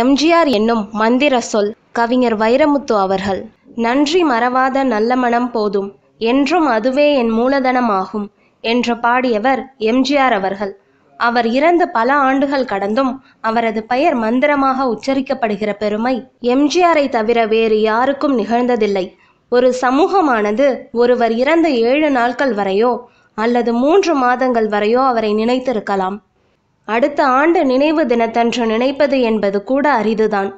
எம்ஜிஆர் என்னும் மந்திர சொல் கவிஞர் வைரமுத்து அவர்கள் நன்றி மறவாத நல்ல மனம் போதும் என்றும் அதுவே என் மூலதனமாகும் என்று பாடியவர் எம்ஜிஆர் அவர்கள் அவர் இறந்து பல ஆண்டுகள் கடந்தும் அவரது பெயர் மந்திரமாக உச்சரிக்கப்படுகிற பெருமை எம்ஜிஆரை தவிர வேறு யாருக்கும் நிகழ்ந்ததில்லை ஒரு சமூகமானது ஒருவர் இறந்த ஏழு நாட்கள் வரையோ அல்லது மூன்று மாதங்கள் வரையோ அவரை நினைத்திருக்கலாம் அடுத்த ஆண்டு நினைவு தினத்தன்று நினைப்பது என்பது கூட அரிதுதான்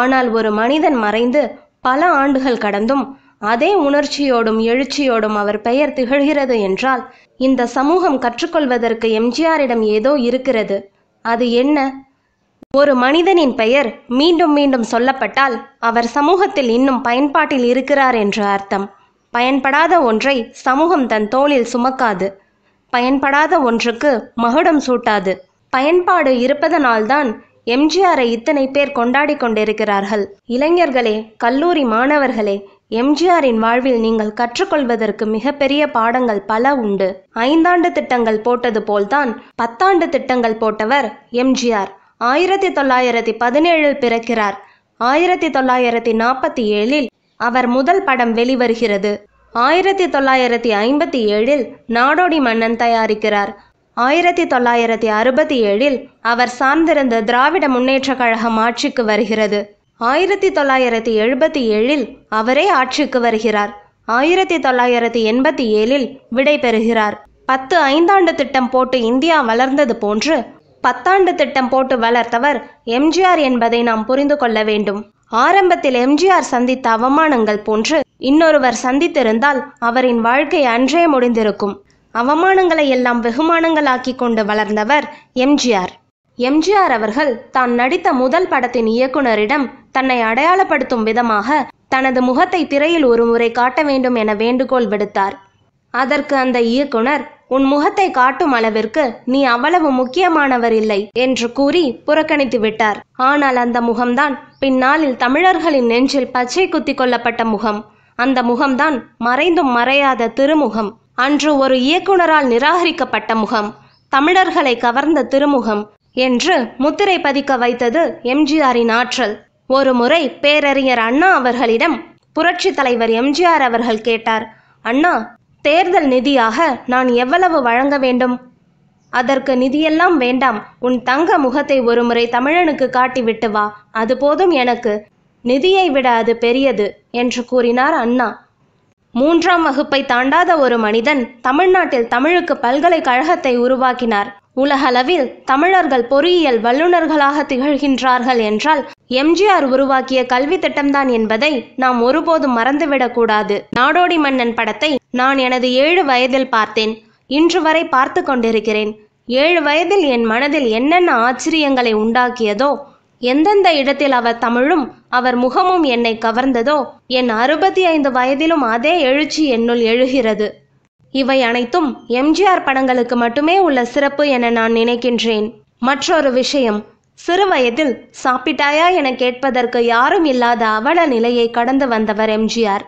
ஆனால் ஒரு மனிதன் மறைந்து பல ஆண்டுகள் கடந்தும் அதே உணர்ச்சியோடும் எழுச்சியோடும் அவர் பெயர் திகழ்கிறது என்றால் இந்த சமூகம் கற்றுக்கொள்வதற்கு எம்ஜிஆரிடம் ஏதோ இருக்கிறது அது என்ன ஒரு மனிதனின் பெயர் மீண்டும் மீண்டும் சொல்லப்பட்டால் அவர் சமூகத்தில் இன்னும் பயன்பாட்டில் இருக்கிறார் என்று அர்த்தம் பயன்படாத ஒன்றை சமூகம் தன் தோளில் சுமக்காது பயன்படாத ஒன்றுக்கு மகுடம் சூட்டாது பயன்பாடு இருப்பதனால்தான் எம்ஜிஆரை இத்தனை பேர் கொண்டாடி கொண்டிருக்கிறார்கள் இளைஞர்களே கல்லூரி மாணவர்களே எம்ஜிஆரின் வாழ்வில் நீங்கள் கற்றுக்கொள்வதற்கு மிகப்பெரிய பாடங்கள் பல உண்டு ஐந்தாண்டு திட்டங்கள் போட்டது போல்தான் பத்தாண்டு திட்டங்கள் போட்டவர் எம்ஜிஆர் ஆயிரத்தி தொள்ளாயிரத்தி பதினேழில் பிறக்கிறார் ஆயிரத்தி தொள்ளாயிரத்தி நாற்பத்தி ஏழில் அவர் முதல் படம் வெளிவருகிறது ஆயிரத்தி தொள்ளாயிரத்தி ஐம்பத்தி ஏழில் நாடோடி மன்னன் தயாரிக்கிறார் ஆயிரத்தி தொள்ளாயிரத்தி அறுபத்தி ஏழில் அவர் சார்ந்திருந்த திராவிட முன்னேற்றக் கழகம் ஆட்சிக்கு வருகிறது ஆயிரத்தி தொள்ளாயிரத்தி எழுபத்தி ஏழில் அவரே ஆட்சிக்கு வருகிறார் ஆயிரத்தி தொள்ளாயிரத்தி எண்பத்தி ஏழில் விடை பெறுகிறார் பத்து ஐந்தாண்டு திட்டம் போட்டு இந்தியா வளர்ந்தது போன்று பத்தாண்டு திட்டம் போட்டு வளர்த்தவர் எம்ஜிஆர் என்பதை நாம் புரிந்து கொள்ள வேண்டும் ஆரம்பத்தில் எம்ஜிஆர் சந்தித்த அவமானங்கள் போன்று இன்னொருவர் சந்தித்திருந்தால் அவரின் வாழ்க்கை அன்றே முடிந்திருக்கும் அவமானங்களை எல்லாம் வெகுமானங்களாக்கி கொண்டு வளர்ந்தவர் எம்ஜிஆர் எம்ஜிஆர் அவர்கள் தான் நடித்த முதல் படத்தின் இயக்குனரிடம் தன்னை அடையாளப்படுத்தும் விதமாக தனது முகத்தை திரையில் ஒருமுறை காட்ட வேண்டும் என வேண்டுகோள் விடுத்தார் அதற்கு அந்த இயக்குனர் உன் முகத்தை காட்டும் அளவிற்கு நீ அவ்வளவு முக்கியமானவர் இல்லை என்று கூறி புறக்கணித்து விட்டார் ஆனால் அந்த முகம்தான் பின்னாளில் தமிழர்களின் நெஞ்சில் பச்சை குத்தி கொள்ளப்பட்ட முகம் அந்த முகம்தான் மறைந்தும் மறையாத திருமுகம் அன்று ஒரு இயக்குனரால் நிராகரிக்கப்பட்ட முகம் தமிழர்களை கவர்ந்த திருமுகம் என்று முத்திரை பதிக்க வைத்தது எம்ஜிஆரின் ஆற்றல் ஒரு முறை பேரறிஞர் அண்ணா அவர்களிடம் புரட்சி தலைவர் எம்ஜிஆர் அவர்கள் கேட்டார் அண்ணா தேர்தல் நிதியாக நான் எவ்வளவு வழங்க வேண்டும் அதற்கு நிதியெல்லாம் வேண்டாம் உன் தங்க முகத்தை ஒருமுறை தமிழனுக்கு காட்டிவிட்டு வா அது போதும் எனக்கு நிதியை விட அது பெரியது என்று கூறினார் அண்ணா மூன்றாம் வகுப்பை தாண்டாத ஒரு மனிதன் தமிழ்நாட்டில் தமிழுக்கு பல்கலைக்கழகத்தை உருவாக்கினார் உலகளவில் தமிழர்கள் பொறியியல் வல்லுநர்களாக திகழ்கின்றார்கள் என்றால் எம்ஜிஆர் உருவாக்கிய கல்வி திட்டம்தான் என்பதை நாம் ஒருபோதும் மறந்துவிடக்கூடாது நாடோடி மன்னன் படத்தை நான் எனது ஏழு வயதில் பார்த்தேன் இன்று வரை பார்த்து கொண்டிருக்கிறேன் ஏழு வயதில் என் மனதில் என்னென்ன ஆச்சரியங்களை உண்டாக்கியதோ எந்தெந்த இடத்தில் அவர் தமிழும் அவர் முகமும் என்னை கவர்ந்ததோ என் அறுபத்தி ஐந்து வயதிலும் அதே எழுச்சி என்னுள் எழுகிறது இவை அனைத்தும் எம்ஜிஆர் படங்களுக்கு மட்டுமே உள்ள சிறப்பு என நான் நினைக்கின்றேன் மற்றொரு விஷயம் சிறுவயதில் சாப்பிட்டாயா என கேட்பதற்கு யாரும் இல்லாத அவல நிலையை கடந்து வந்தவர் எம்ஜிஆர்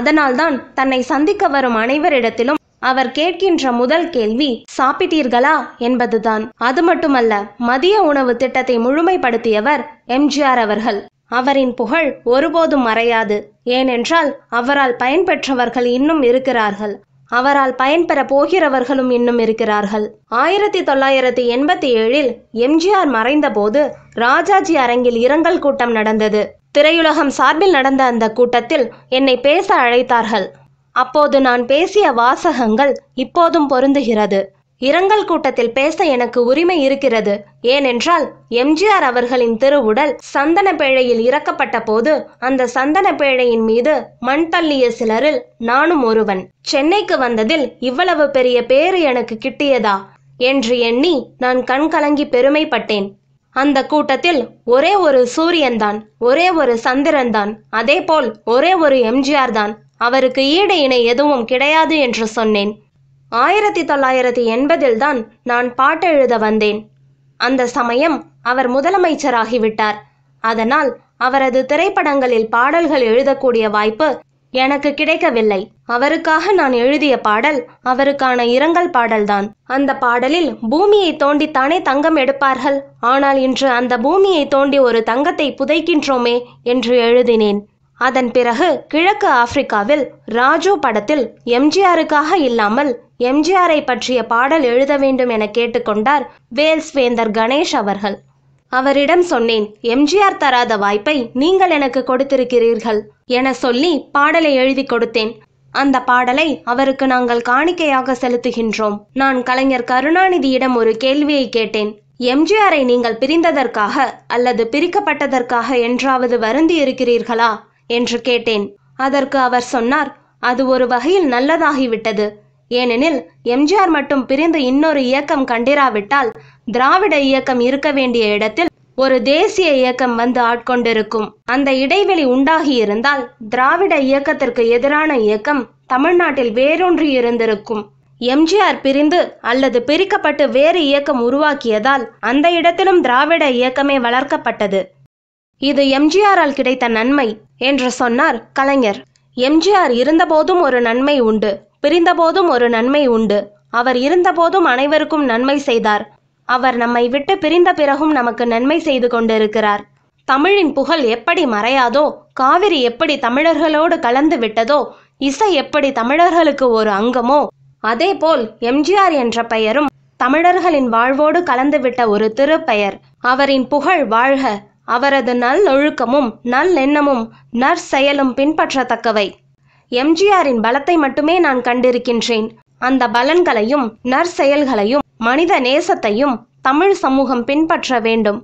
அதனால்தான் தன்னை சந்திக்க வரும் அனைவரிடத்திலும் அவர் கேட்கின்ற முதல் கேள்வி சாப்பிட்டீர்களா என்பதுதான் அது மட்டுமல்ல மதிய உணவு திட்டத்தை முழுமைப்படுத்தியவர் எம்ஜிஆர் அவர்கள் அவரின் புகழ் ஒருபோதும் மறையாது ஏனென்றால் அவரால் பயன்பெற்றவர்கள் இன்னும் இருக்கிறார்கள் அவரால் பயன்பெற போகிறவர்களும் இன்னும் இருக்கிறார்கள் ஆயிரத்தி தொள்ளாயிரத்தி எண்பத்தி ஏழில் எம்ஜிஆர் மறைந்தபோது ராஜாஜி அரங்கில் இரங்கல் கூட்டம் நடந்தது திரையுலகம் சார்பில் நடந்த அந்த கூட்டத்தில் என்னை பேச அழைத்தார்கள் அப்போது நான் பேசிய வாசகங்கள் இப்போதும் பொருந்துகிறது இரங்கல் கூட்டத்தில் பேச எனக்கு உரிமை இருக்கிறது ஏனென்றால் எம்ஜிஆர் அவர்களின் திருவுடல் சந்தன பேழையில் இறக்கப்பட்ட போது அந்த சந்தன பேழையின் மீது மண் தள்ளிய சிலரில் நானும் ஒருவன் சென்னைக்கு வந்ததில் இவ்வளவு பெரிய பேறு எனக்கு கிட்டியதா என்று எண்ணி நான் கண்கலங்கி பெருமைப்பட்டேன் அந்த கூட்டத்தில் ஒரே ஒரு சூரியன்தான் ஒரே ஒரு சந்திரன்தான் அதேபோல் ஒரே ஒரு எம்ஜிஆர் தான் அவருக்கு ஈடு இணை எதுவும் கிடையாது என்று சொன்னேன் ஆயிரத்தி தொள்ளாயிரத்தி எண்பதில் தான் நான் எழுத வந்தேன் அந்த சமயம் அவர் முதலமைச்சராகிவிட்டார் அதனால் அவரது திரைப்படங்களில் பாடல்கள் எழுதக்கூடிய வாய்ப்பு எனக்கு கிடைக்கவில்லை அவருக்காக நான் எழுதிய பாடல் அவருக்கான இரங்கல் பாடல்தான் அந்த பாடலில் பூமியை தோண்டி தானே தங்கம் எடுப்பார்கள் ஆனால் இன்று அந்த பூமியை தோண்டி ஒரு தங்கத்தை புதைக்கின்றோமே என்று எழுதினேன் அதன் பிறகு கிழக்கு ஆப்பிரிக்காவில் ராஜு படத்தில் எம்ஜிஆருக்காக இல்லாமல் எம்ஜிஆரை பற்றிய பாடல் எழுத வேண்டும் என கேட்டுக்கொண்டார் வேல்ஸ் வேந்தர் கணேஷ் அவர்கள் அவரிடம் சொன்னேன் எம்ஜிஆர் தராத வாய்ப்பை நீங்கள் எனக்கு கொடுத்திருக்கிறீர்கள் என சொல்லி பாடலை எழுதி கொடுத்தேன் அந்த பாடலை அவருக்கு நாங்கள் காணிக்கையாக செலுத்துகின்றோம் நான் கலைஞர் கருணாநிதியிடம் ஒரு கேள்வியை கேட்டேன் எம்ஜிஆரை நீங்கள் பிரிந்ததற்காக அல்லது பிரிக்கப்பட்டதற்காக என்றாவது வருந்தி இருக்கிறீர்களா என்று கேட்டேன் அதற்கு அவர் சொன்னார் அது ஒரு வகையில் நல்லதாகிவிட்டது ஏனெனில் எம்ஜிஆர் மட்டும் பிரிந்து இன்னொரு இயக்கம் கண்டிராவிட்டால் திராவிட இயக்கம் இருக்க வேண்டிய இடத்தில் ஒரு தேசிய இயக்கம் வந்து ஆட்கொண்டிருக்கும் அந்த இடைவெளி உண்டாகி இருந்தால் திராவிட இயக்கத்திற்கு எதிரான இயக்கம் தமிழ்நாட்டில் வேரூன்றி இருந்திருக்கும் எம்ஜிஆர் பிரிந்து அல்லது பிரிக்கப்பட்டு வேறு இயக்கம் உருவாக்கியதால் அந்த இடத்திலும் திராவிட இயக்கமே வளர்க்கப்பட்டது இது எம்ஜிஆரால் கிடைத்த நன்மை என்று சொன்னார் கலைஞர் எம்ஜிஆர் இருந்தபோதும் ஒரு நன்மை உண்டு பிரிந்தபோதும் ஒரு நன்மை உண்டு அவர் இருந்தபோதும் அனைவருக்கும் நன்மை செய்தார் அவர் நம்மை விட்டு பிரிந்த பிறகும் நமக்கு நன்மை செய்து கொண்டிருக்கிறார் தமிழின் புகழ் எப்படி மறையாதோ காவிரி எப்படி தமிழர்களோடு கலந்து விட்டதோ இசை எப்படி தமிழர்களுக்கு ஒரு அங்கமோ அதேபோல் எம்ஜிஆர் என்ற பெயரும் தமிழர்களின் வாழ்வோடு கலந்துவிட்ட ஒரு திருப்பெயர் அவரின் புகழ் வாழ்க அவரது நல்லொழுக்கமும் நல்லெண்ணமும் நற்செயலும் பின்பற்றத்தக்கவை எம்ஜிஆரின் பலத்தை மட்டுமே நான் கண்டிருக்கின்றேன் அந்த பலன்களையும் நற்செயல்களையும் மனித நேசத்தையும் தமிழ் சமூகம் பின்பற்ற வேண்டும்